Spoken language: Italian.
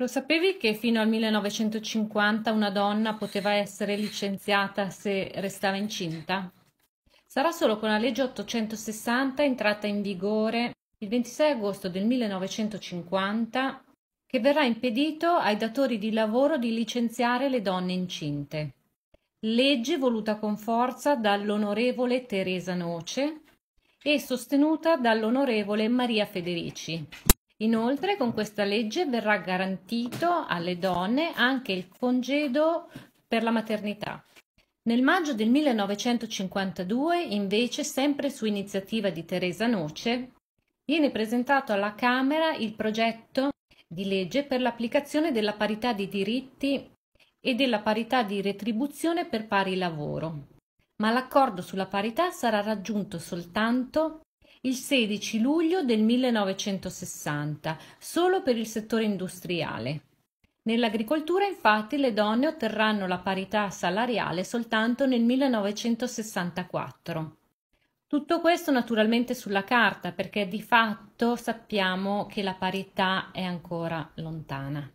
Lo sapevi che fino al 1950 una donna poteva essere licenziata se restava incinta? Sarà solo con la legge 860 entrata in vigore il 26 agosto del 1950 che verrà impedito ai datori di lavoro di licenziare le donne incinte. Legge voluta con forza dall'onorevole Teresa Noce e sostenuta dall'onorevole Maria Federici. Inoltre con questa legge verrà garantito alle donne anche il congedo per la maternità. Nel maggio del 1952, invece, sempre su iniziativa di Teresa Noce, viene presentato alla Camera il progetto di legge per l'applicazione della parità di diritti e della parità di retribuzione per pari lavoro. Ma l'accordo sulla parità sarà raggiunto soltanto il 16 luglio del 1960, solo per il settore industriale. Nell'agricoltura infatti le donne otterranno la parità salariale soltanto nel 1964. Tutto questo naturalmente sulla carta perché di fatto sappiamo che la parità è ancora lontana.